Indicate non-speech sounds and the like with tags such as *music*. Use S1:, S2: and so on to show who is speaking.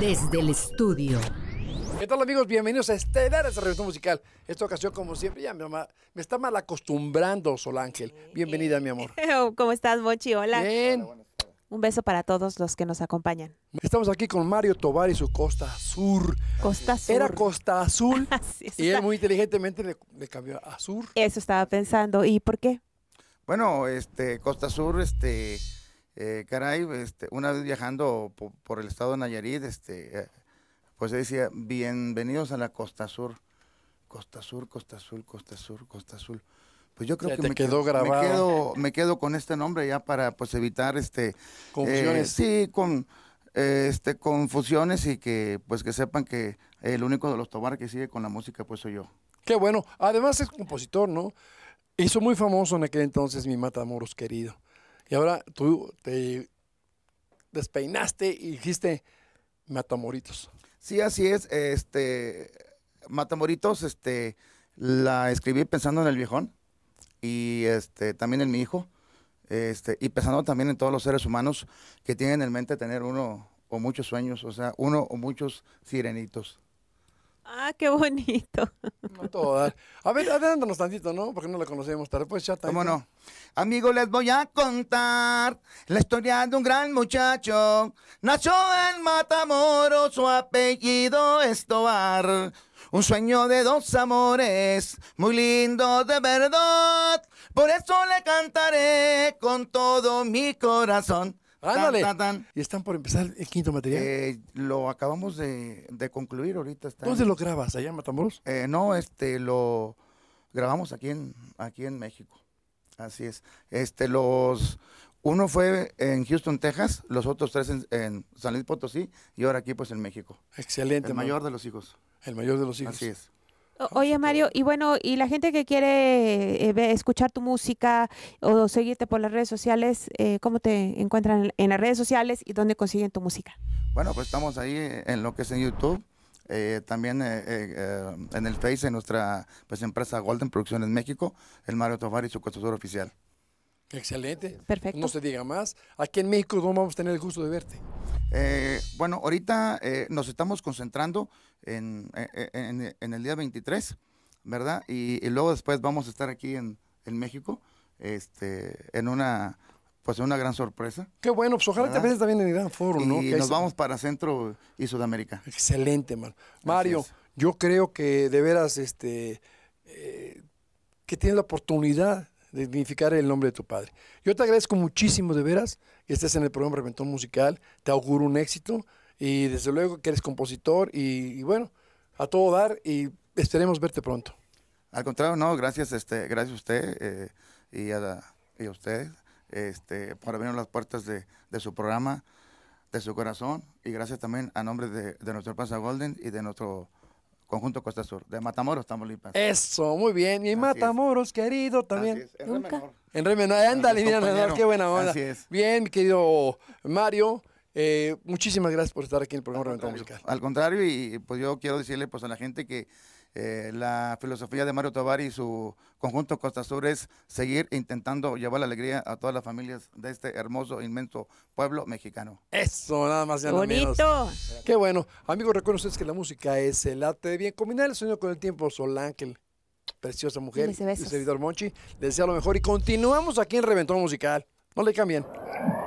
S1: Desde el estudio. ¿Qué tal amigos? Bienvenidos a este a esta revista musical. Esta ocasión, como siempre, ya mi mamá me está mal acostumbrando, Sol Ángel. Bienvenida, mi amor. *laughs* ¿Cómo estás, Bochi? Hola. Bien. Un beso para todos los que nos acompañan. Estamos aquí con Mario Tobar y su Costa Sur. Costa Sur. Era Costa Azul *laughs* y él muy inteligentemente le, cambió a Sur. Eso estaba pensando. ¿Y por qué?
S2: Bueno, este, Costa Sur, este, eh, caray, este, una vez viajando por, el estado de Nayarit, este, eh, pues decía, bienvenidos a la Costa Sur. Costa Sur, Costa Sur, Costa Sur, Costa Sur. Pues yo creo que me quedó, quedo, me, quedo, con este nombre ya para pues evitar este eh, confusiones. sí, con eh, este confusiones y que pues que sepan que el único de los Tobar que sigue con la música pues soy yo.
S1: Qué bueno. Además es compositor, ¿no? Hizo muy famoso en aquel entonces mi Matamoros querido. Y ahora tú te despeinaste y dijiste Matamoritos.
S2: Sí, así es. Este Matamoritos, este, la escribí pensando en el viejón y este también en mi hijo. Este, y pensando también en todos los seres humanos que tienen en mente tener uno o muchos sueños, o sea, uno o muchos sirenitos. Ah, qué bonito. A ver, adelántanos tantito, ¿no? Porque no la conocemos, tarde. pues ya no? Amigos, les voy a contar la historia de un gran muchacho. Nació en Matamoros, su apellido es Tobar. Un sueño de dos amores, muy lindo de verdad. Por eso le cantaré con todo mi corazón. Ándale. Y están por empezar el quinto material. Eh, lo acabamos de, concluir ahorita. ¿Dónde lo grabas? ¿Allá en Matamoros? Eh, no, este, lo grabamos aquí en, aquí en México. Así es. Este, los, uno fue en Houston, Texas, los otros tres en, en San Luis Potosí y ahora aquí pues en México. Excelente. El mayor de los hijos. El mayor de los hijos. Así es.
S1: Oye, Mario, y bueno, y la gente que quiere eh, escuchar tu música o seguirte por las redes sociales, eh, ¿cómo te encuentran en las redes sociales y dónde consiguen tu música?
S2: Bueno, pues estamos ahí eh, en lo que es en YouTube. también en el Face, en nuestra pues, empresa Golden Producciones México, el Mario Tovar y su consultor oficial. Excelente. Perfecto. No se diga más. Aquí en México vamos a tener el gusto de verte. Eh, bueno, ahorita eh, nos estamos concentrando en, eh, el día 23, ¿verdad? Y, luego después vamos a estar aquí en, México, este, en una pues una gran sorpresa.
S1: Qué bueno, pues ojalá te veas también en el Gran Foro, ¿no? Y nos vamos
S2: para Centro y Sudamérica. Excelente, man. Mario, yo creo que de veras,
S1: este, que tienes la oportunidad dignificar el nombre de tu padre. Yo te agradezco muchísimo de veras que estés en el programa Reventón Musical, te auguro un éxito
S2: y desde luego que eres compositor y, bueno, a todo dar y esperemos verte pronto. Al contrario, no, gracias, este, gracias a usted eh, y, a, usted este, por abrir las puertas de, su programa, de su corazón y gracias también a nombre de, de nuestro Pasa Golden y de nuestro Conjunto Costa Sur, de Matamoros, estamos Tamaulipas.
S1: Eso, muy bien. Y Matamoros, querido, también. Así En re Menor.
S2: En re menor. Ándale, qué buena onda. Así es. Bien, querido Mario. Eh, muchísimas gracias por estar aquí en el programa Reventamos. Al contrario, y pues yo quiero decirle pues a la gente que eh, la filosofía de Mario Tavares y su conjunto Costa Sur es seguir intentando llevar la alegría a todas las familias de este hermoso, inmenso pueblo mexicano. Eso, nada más. Ya Bonito.
S1: Menos. Qué
S2: bueno. Amigos, recuerden que la música es el arte de bien. Combinar el sueño con el tiempo,
S1: Ángel, Preciosa mujer, servidor Monchi. desea lo mejor y continuamos aquí en Reventón Musical. No le cambien.